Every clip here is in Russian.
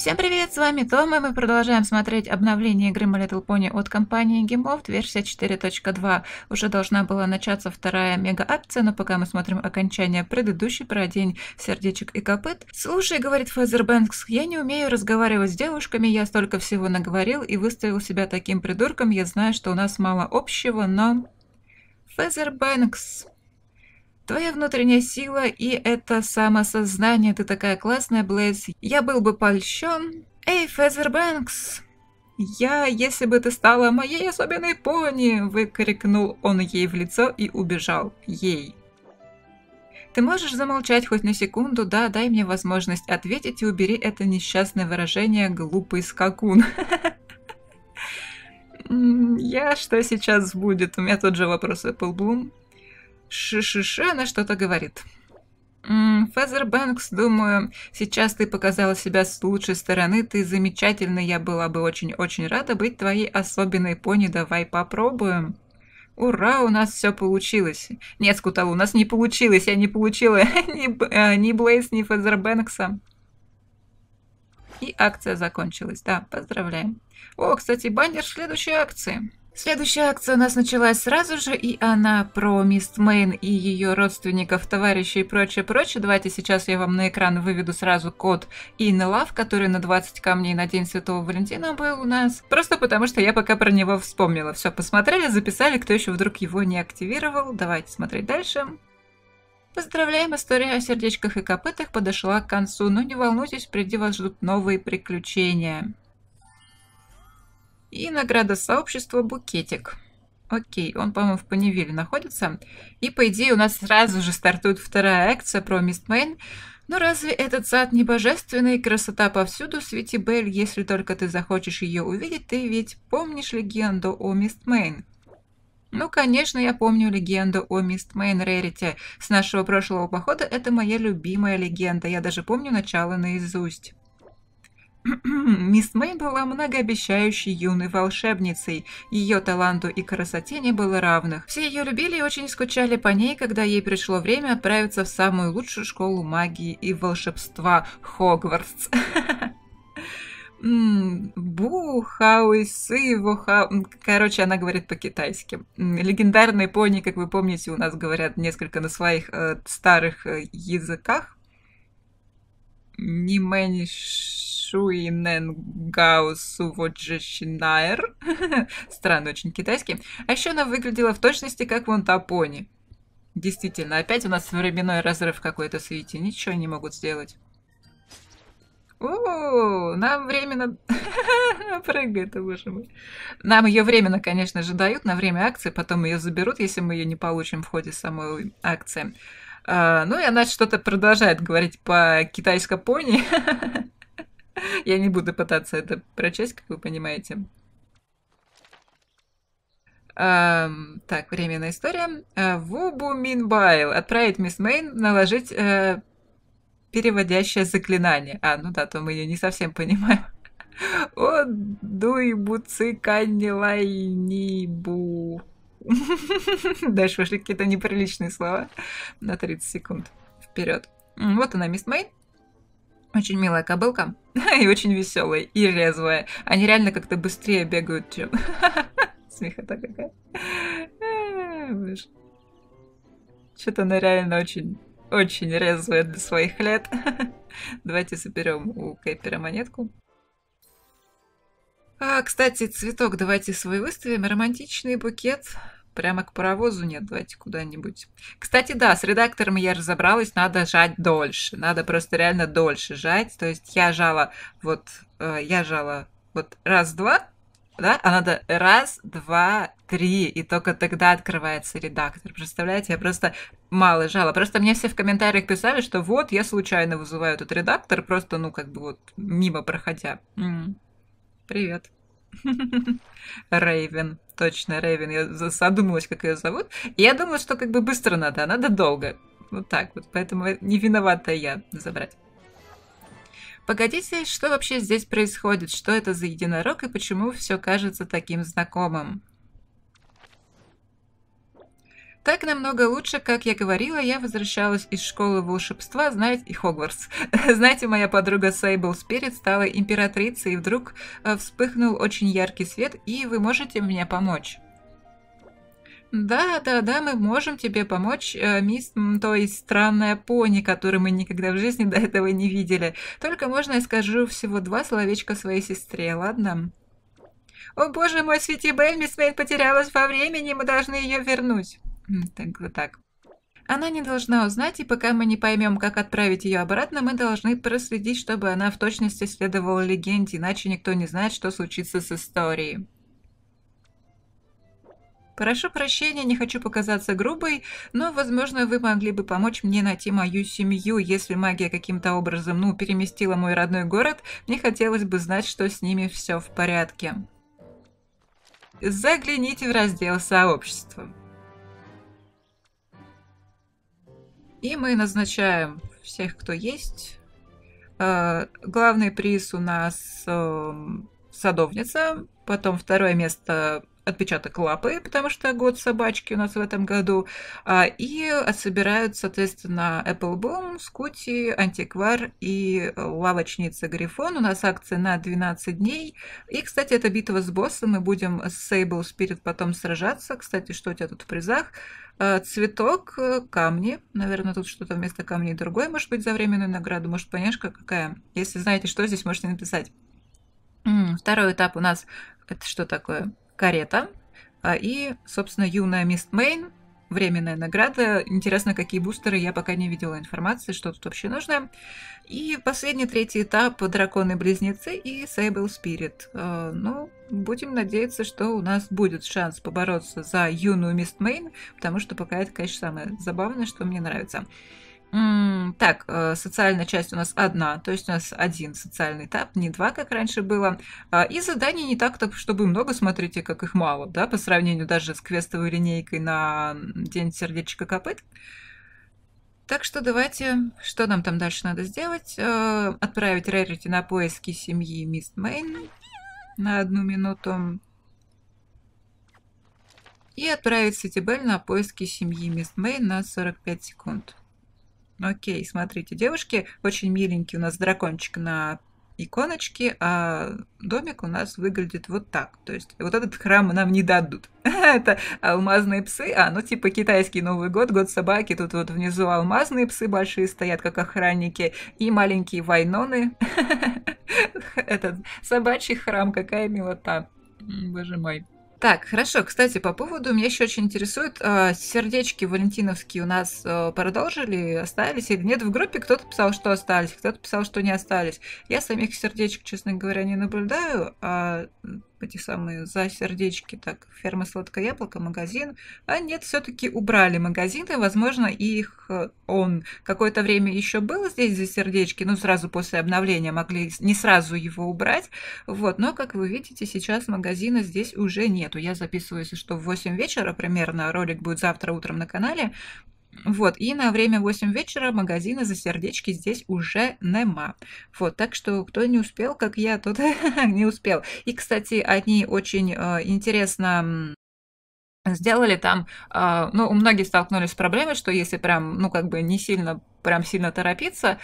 Всем привет, с вами Том, и мы продолжаем смотреть обновление игры My Little Pony от компании GameLoft, версия 4.2. Уже должна была начаться вторая мега-акция, но пока мы смотрим окончание предыдущей про день сердечек и копыт. «Слушай», — говорит Фазербэнкс, — «я не умею разговаривать с девушками, я столько всего наговорил и выставил себя таким придурком, я знаю, что у нас мало общего, но...» Фазербэнкс Твоя внутренняя сила и это самосознание. Ты такая классная, Блэйз. Я был бы польщен. Эй, Фезербэнкс, «Я, если бы ты стала моей особенной пони!» – выкрикнул он ей в лицо и убежал. Ей. «Ты можешь замолчать хоть на секунду? Да, дай мне возможность ответить и убери это несчастное выражение «глупый скакун». Я что сейчас будет? У меня тут же вопрос Эпплблум. Ши-ши-ши, она что-то говорит. Фезер Бэнкс, думаю, сейчас ты показала себя с лучшей стороны, ты замечательный, я была бы очень-очень рада быть твоей особенной пони, давай попробуем. Ура, у нас все получилось. Нет, Скутал, у нас не получилось, я не получила ни, э, ни Блейз, ни Фезер Бэнкса. И акция закончилась, да, поздравляем. О, кстати, баннер следующей акции. Следующая акция у нас началась сразу же, и она про Мист Мэйн и ее родственников, товарищей и прочее, прочее. Давайте сейчас я вам на экран выведу сразу код Инелав, который на 20 камней на День Святого Валентина был у нас. Просто потому, что я пока про него вспомнила. Все, посмотрели, записали, кто еще вдруг его не активировал. Давайте смотреть дальше. Поздравляем, история о сердечках и копытах подошла к концу, но ну, не волнуйтесь, впереди вас ждут новые приключения. И награда сообщества «Букетик». Окей, он, по-моему, в Панивиле находится. И, по идее, у нас сразу же стартует вторая акция про Мист Мейн. Но разве этот сад не божественный? Красота повсюду, Свети Бель, если только ты захочешь ее увидеть, ты ведь помнишь легенду о Мист Мейн? Ну, конечно, я помню легенду о Мист Мейн Рерите. С нашего прошлого похода это моя любимая легенда. Я даже помню начало наизусть. Мисс Мэй была многообещающей юной волшебницей. Ее таланту и красоте не было равных. Все ее любили и очень скучали по ней, когда ей пришло время отправиться в самую лучшую школу магии и волшебства – Хогвартс. Бу, хауи, сыву, ха... Короче, она говорит по-китайски. Легендарные пони, как вы помните, у нас говорят несколько на своих э, старых э, языках. Не мэниш Шуиненгаусу Воджешинаер. Странно, очень китайский. А еще она выглядела в точности, как вон та пони. Действительно, опять у нас временной разрыв какой-то с Вити. Ничего не могут сделать. О, нам временно... Прыгает, боже мой. Нам ее временно, конечно же, дают на время акции, потом ее заберут, если мы ее не получим в ходе самой акции. А, ну и она что-то продолжает говорить по китайской пони. Я не буду пытаться это прочесть, как вы понимаете. так, временная история. Э, Вубу Минбайл. Отправить мисс Мейн, наложить э, переводящее заклинание. А, ну да, то мы ее не совсем понимаем. О, дуй буцы канилайнибу. Дальше пошли какие-то неприличные слова на 30 секунд. Вперед. Вот она, мисс Мейн. Очень милая кобылка и очень веселая и резвая. Они реально как-то быстрее бегают, чем... Смехота какая. Что-то она реально очень, очень резвая для своих лет. Давайте соберем у Кэпера монетку. А, кстати, цветок давайте свой выставим. Романтичный букет прямо к паровозу нет, давайте куда-нибудь. Кстати, да, с редактором я разобралась, надо жать дольше, надо просто реально дольше жать, то есть я жала вот, э, я жала вот раз-два, да, а надо раз, два, три, и только тогда открывается редактор. Представляете, я просто мало жала. Просто мне все в комментариях писали, что вот, я случайно вызываю этот редактор, просто, ну, как бы вот мимо проходя. М -м. Привет. Рейвен. Точно, Рейвен. Я задумалась, как ее зовут. И я думала, что как бы быстро надо, а надо долго. Вот так вот. Поэтому не виновата я забрать. Погодите, что вообще здесь происходит? Что это за единорог и почему все кажется таким знакомым? Так намного лучше, как я говорила, я возвращалась из школы волшебства, знаете, и Хогвартс. знаете, моя подруга Сейбл Спирит стала императрицей, и вдруг э, вспыхнул очень яркий свет, и вы можете мне помочь. Да, да, да, мы можем тебе помочь, э, мисс, то есть странная пони, которую мы никогда в жизни до этого не видели. Только можно я скажу всего два словечка своей сестре, ладно? О боже мой, Свети Бель, мисс Мейн потерялась во времени, мы должны ее вернуть. Так, вот так. Она не должна узнать, и пока мы не поймем, как отправить ее обратно, мы должны проследить, чтобы она в точности следовала легенде, иначе никто не знает, что случится с историей. Прошу прощения, не хочу показаться грубой, но, возможно, вы могли бы помочь мне найти мою семью, если магия каким-то образом, ну, переместила мой родной город, мне хотелось бы знать, что с ними все в порядке. Загляните в раздел сообщества. И мы назначаем всех, кто есть. Э, главный приз у нас эм, садовница, потом второе место отпечаток лапы, потому что год собачки у нас в этом году, а, и собирают соответственно, Apple Applebaum, Скути, Антиквар и лавочница Грифон. У нас акция на 12 дней. И, кстати, это битва с боссом. Мы будем с Sable Spirit потом сражаться. Кстати, что у тебя тут в призах? А, цветок, э, камни. Наверное, тут что-то вместо камней другое, может быть, за временную награду. Может, понежка какая? Если знаете, что здесь, можете написать. Второй этап у нас... Это что такое? карета а, и, собственно, юная Мист Мейн, временная награда. Интересно, какие бустеры, я пока не видела информации, что тут вообще нужно. И последний, третий этап – Драконы-близнецы и Сейбл Спирит. А, ну, будем надеяться, что у нас будет шанс побороться за юную Мист Мейн, потому что пока это, конечно, самое забавное, что мне нравится. Так, э, социальная часть у нас одна, то есть у нас один социальный этап, не два, как раньше было. А, и заданий не так, так чтобы много, смотрите, как их мало, да, по сравнению даже с квестовой линейкой на День сердечка копыт. Так что давайте, что нам там дальше надо сделать? Э, отправить Рерити на поиски семьи Мист Мейн на одну минуту. И отправить Ситибель на поиски семьи Мист Мейн на 45 секунд. Ну, окей, смотрите, девушки, очень миленький у нас дракончик на иконочке, а домик у нас выглядит вот так. То есть вот этот храм нам не дадут. Это алмазные псы, а, ну типа китайский Новый год, год собаки, тут вот внизу алмазные псы большие стоят, как охранники, и маленькие войноны, Этот собачий храм, какая милота. Боже мой. Так, хорошо. Кстати, по поводу, меня еще очень интересует, а, сердечки валентиновские у нас а, продолжили, остались или нет? В группе кто-то писал, что остались, кто-то писал, что не остались. Я самих сердечек, честно говоря, не наблюдаю. А эти самые за сердечки, так, ферма сладкое яблоко, магазин. А нет, все-таки убрали магазины, возможно, их э, он какое-то время еще был здесь за сердечки, но сразу после обновления могли не сразу его убрать, вот, но, как вы видите, сейчас магазина здесь уже нету. Я записываюсь, что в 8 вечера примерно ролик будет завтра утром на канале, вот, и на время 8 вечера магазина за сердечки здесь уже нема. Вот, так что кто не успел, как я, тот не успел. И, кстати, они очень э, интересно сделали там, э, ну, у многих столкнулись с проблемой, что если прям, ну, как бы не сильно прям сильно торопиться,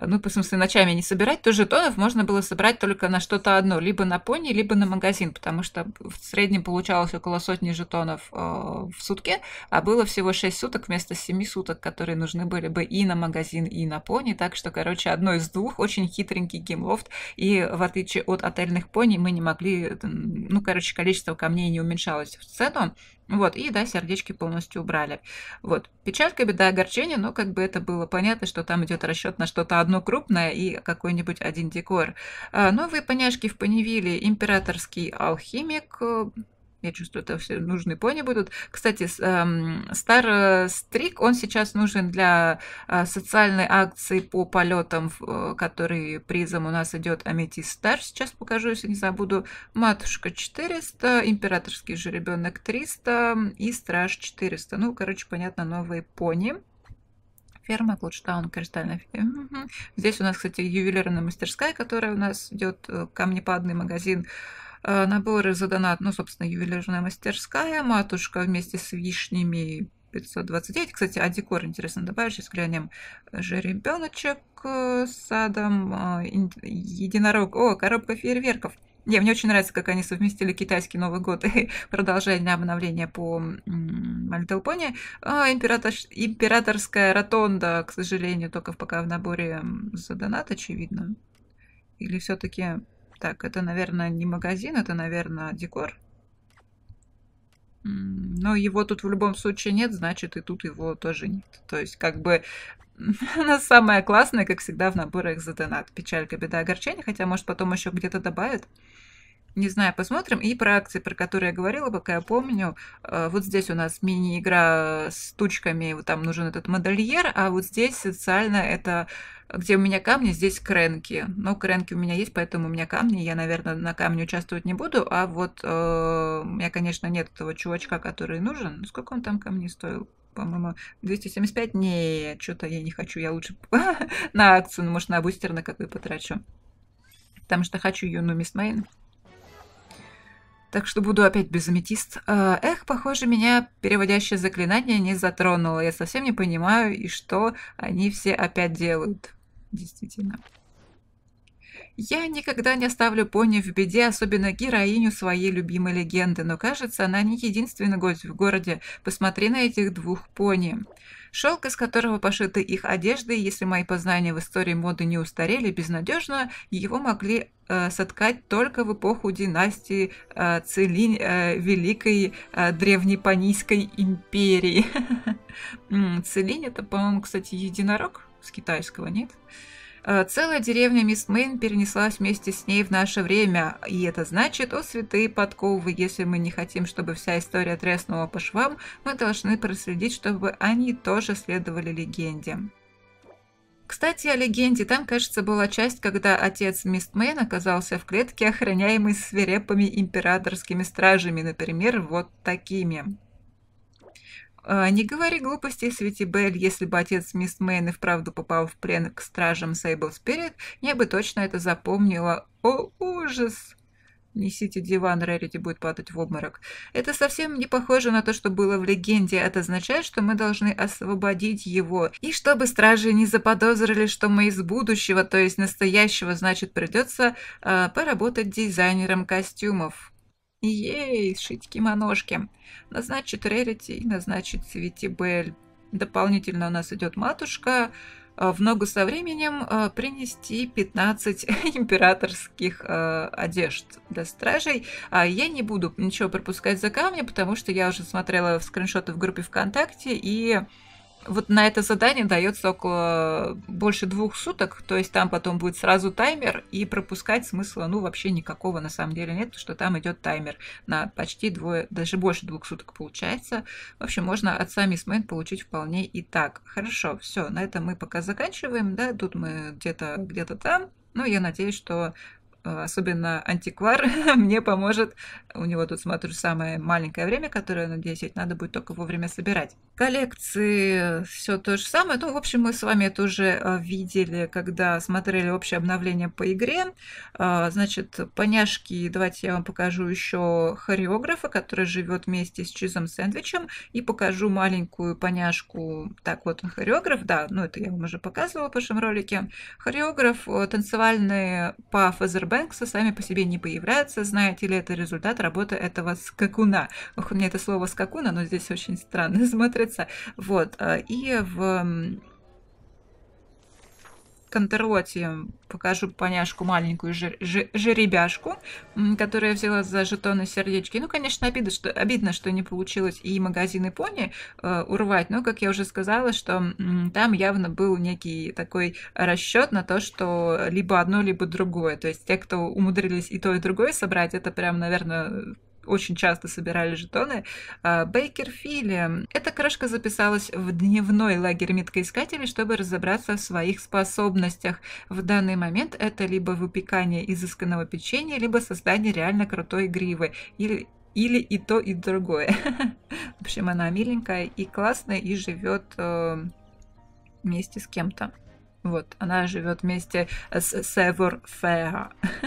ну, по смысле, ночами не собирать, то жетонов можно было собрать только на что-то одно, либо на пони, либо на магазин, потому что в среднем получалось около сотни жетонов э, в сутки, а было всего 6 суток вместо 7 суток, которые нужны были бы и на магазин, и на пони, так что, короче, одно из двух, очень хитренький геймлофт, и в отличие от отельных пони мы не могли, ну, короче, количество камней не уменьшалось в цену, вот, и, да, сердечки полностью убрали. Вот, печалька, беда, огорчение, но как бы это было по понятно, что там идет расчет на что-то одно крупное и какой-нибудь один декор. А, новые ну, поняшки в Паневиле, императорский алхимик, э, я чувствую, это все нужны пони будут. Кстати, Стар стрик, эм, он сейчас нужен для э, социальной акции по полетам, э, который призом у нас идет Аметис Стар. Сейчас покажу, если не забуду. Матушка 400, Императорский жеребенок 300 и Страж 400. Ну, короче, понятно, новые пони ферма, Клудштаун, кристальная ферма. Э, Здесь у нас, кстати, ювелирная мастерская, которая у нас идет э, камнепадный магазин. Э, Наборы за донат, ну, собственно, ювелирная мастерская, матушка вместе с вишнями 529. Кстати, а декор интересно добавить. Сейчас глянем. Жеребеночек с садом, а, единорог. О, коробка фейерверков. Не, мне очень нравится, как они совместили китайский Новый год и продолжение обновления по Little Pony. А император... императорская ротонда, к сожалению, только пока в наборе за донат, очевидно. Или все-таки... Так, это, наверное, не магазин, это, наверное, декор. Но его тут в любом случае нет, значит, и тут его тоже нет. То есть, как бы, она самая классная, как всегда, в наборах за донат. Печалька, беда, огорчение. Хотя, может, потом еще где-то добавят. Не знаю, посмотрим. И про акции, про которые я говорила, пока я помню. Э, вот здесь у нас мини-игра с тучками, вот там нужен этот модельер, а вот здесь социально это где у меня камни, здесь кренки. Но кренки у меня есть, поэтому у меня камни. Я, наверное, на камне участвовать не буду. А вот э, у меня, конечно, нет этого чувачка, который нужен. Сколько он там камней стоил? по-моему, 275. Не, что-то я не хочу. Я лучше на акцию, ну, может, на бустер на какой потрачу. Потому что хочу юну мисс Мейн так что буду опять без аметист. А, эх, похоже, меня переводящее заклинание не затронуло. Я совсем не понимаю, и что они все опять делают. Действительно. Я никогда не оставлю пони в беде, особенно героиню своей любимой легенды, но кажется, она не единственный гость в городе. Посмотри на этих двух пони. Шелк, из которого пошиты их одежды, если мои познания в истории моды не устарели безнадежно, его могли э, соткать только в эпоху династии э, Целинь, э, Великой э, Древнепанийской империи. Целинь это, по-моему, кстати, единорог с китайского, нет? Нет. Э, целая деревня Мисс Мэйн перенеслась вместе с ней в наше время, и это значит, о святые подковы, если мы не хотим, чтобы вся история треснула по швам, мы должны проследить, чтобы они тоже следовали легенде. Кстати, о легенде. Там, кажется, была часть, когда отец Мистмен оказался в клетке, охраняемый свирепыми императорскими стражами, например, вот такими. А, «Не говори глупостей, Свети Белль. Если бы отец мисс Мэйн и вправду попал в плен к стражам Сейбл Спирит, я бы точно это запомнила. О, ужас!» «Несите диван, Рерити будет падать в обморок». «Это совсем не похоже на то, что было в легенде. Это означает, что мы должны освободить его. И чтобы стражи не заподозрили, что мы из будущего, то есть настоящего, значит, придется э, а, поработать дизайнером костюмов». Ей, сшить кимоношки. Назначит Рерити и назначит бель. Дополнительно у нас идет матушка. Э, в ногу со временем э, принести 15 императорских э, одежд для стражей. А я не буду ничего пропускать за камни, потому что я уже смотрела скриншоты в группе ВКонтакте и вот на это задание дается около больше двух суток, то есть там потом будет сразу таймер, и пропускать смысла, ну, вообще никакого на самом деле нет, что там идет таймер на почти двое, даже больше двух суток получается. В общем, можно от сами Мэн получить вполне и так. Хорошо, все, на этом мы пока заканчиваем, да, тут мы где-то где-то там. Но ну, я надеюсь, что а, особенно антиквар, мне поможет. У него тут, смотрю, самое маленькое время, которое, надеюсь, ведь надо будет только вовремя собирать. Коллекции все то же самое. Ну, в общем, мы с вами это уже а, видели, когда смотрели общее обновление по игре. А, значит, поняшки, давайте я вам покажу еще хореографа, который живет вместе с Чизом Сэндвичем, и покажу маленькую поняшку. Так, вот он хореограф, да, ну это я вам уже показывала в прошлом ролике. Хореограф э, танцевальные паф Азербайджана Бэнкса сами по себе не появляются. Знаете ли, это результат работы этого скакуна. Ох, у меня это слово скакуна, но здесь очень странно смотрится. Вот. Э, и в Контероте покажу поняшку маленькую жер, жер, жеребяшку, которая взяла за жетоны сердечки. Ну, конечно, обидно, что, обидно, что не получилось и магазины пони э, урвать, но, как я уже сказала, что э, там явно был некий такой расчет на то, что либо одно, либо другое. То есть те, кто умудрились и то, и другое собрать, это прям, наверное, очень часто собирали жетоны, а, Бейкерфилле. Эта крошка записалась в дневной лагерь меткоискателей, чтобы разобраться в своих способностях. В данный момент это либо выпекание изысканного печенья, либо создание реально крутой гривы. Или или и то, и другое. В общем, она миленькая и классная, и живет э, вместе с кем-то. Вот, она живет вместе с Север Феа.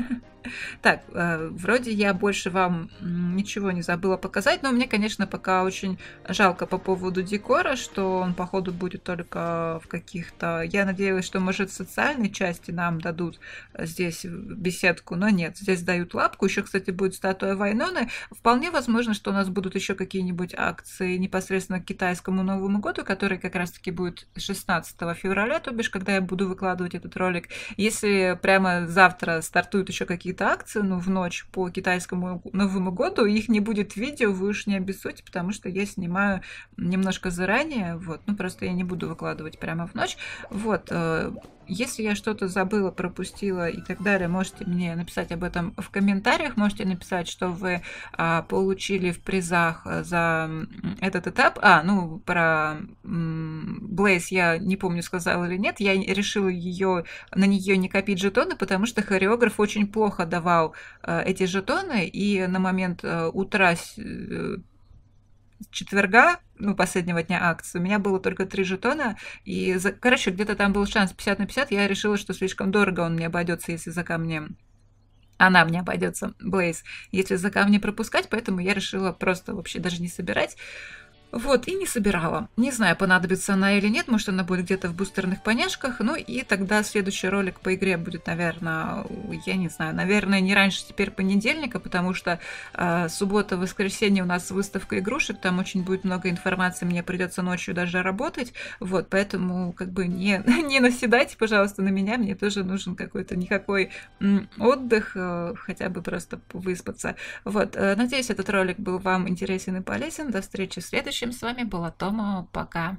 Так, э, вроде я больше вам ничего не забыла показать, но мне, конечно, пока очень жалко по поводу декора, что он, походу, будет только в каких-то... Я надеялась, что, может, в социальной части нам дадут э, здесь беседку, но нет, здесь дают лапку. Еще, кстати, будет статуя Вайноны. Вполне возможно, что у нас будут еще какие-нибудь акции непосредственно к китайскому Новому году, который как раз-таки будет 16 февраля, то бишь, когда я буду выкладывать этот ролик. Если прямо завтра стартуют еще какие-то какие-то акции, ну, в ночь по китайскому Новому году, их не будет видео, вы уж не обессудьте, потому что я снимаю немножко заранее, вот, ну, просто я не буду выкладывать прямо в ночь, вот, э, если я что-то забыла, пропустила и так далее, можете мне написать об этом в комментариях, можете написать, что вы а, получили в призах э, за этот этап. А, ну, про Блейз я не помню, сказала или нет, я решила ее, на нее не копить жетоны, потому что хореограф очень плохо давал а, эти жетоны, и на момент а, утра четверга, ну, последнего дня акции, у меня было только три жетона, и, за... короче, где-то там был шанс 50 на 50, я решила, что слишком дорого он мне обойдется, если за камнем она мне обойдется, Блейз, если за камни пропускать, поэтому я решила просто вообще даже не собирать. Вот, и не собирала. Не знаю, понадобится она или нет, может она будет где-то в бустерных поняшках, ну и тогда следующий ролик по игре будет, наверное, я не знаю, наверное, не раньше теперь понедельника, потому что э, суббота, воскресенье у нас выставка игрушек, там очень будет много информации, мне придется ночью даже работать, вот, поэтому как бы не, не наседайте, пожалуйста, на меня, мне тоже нужен какой-то никакой отдых, э, хотя бы просто выспаться. Вот, э, надеюсь, этот ролик был вам интересен и полезен, до встречи в следующем общем, с вами была Тома. Пока.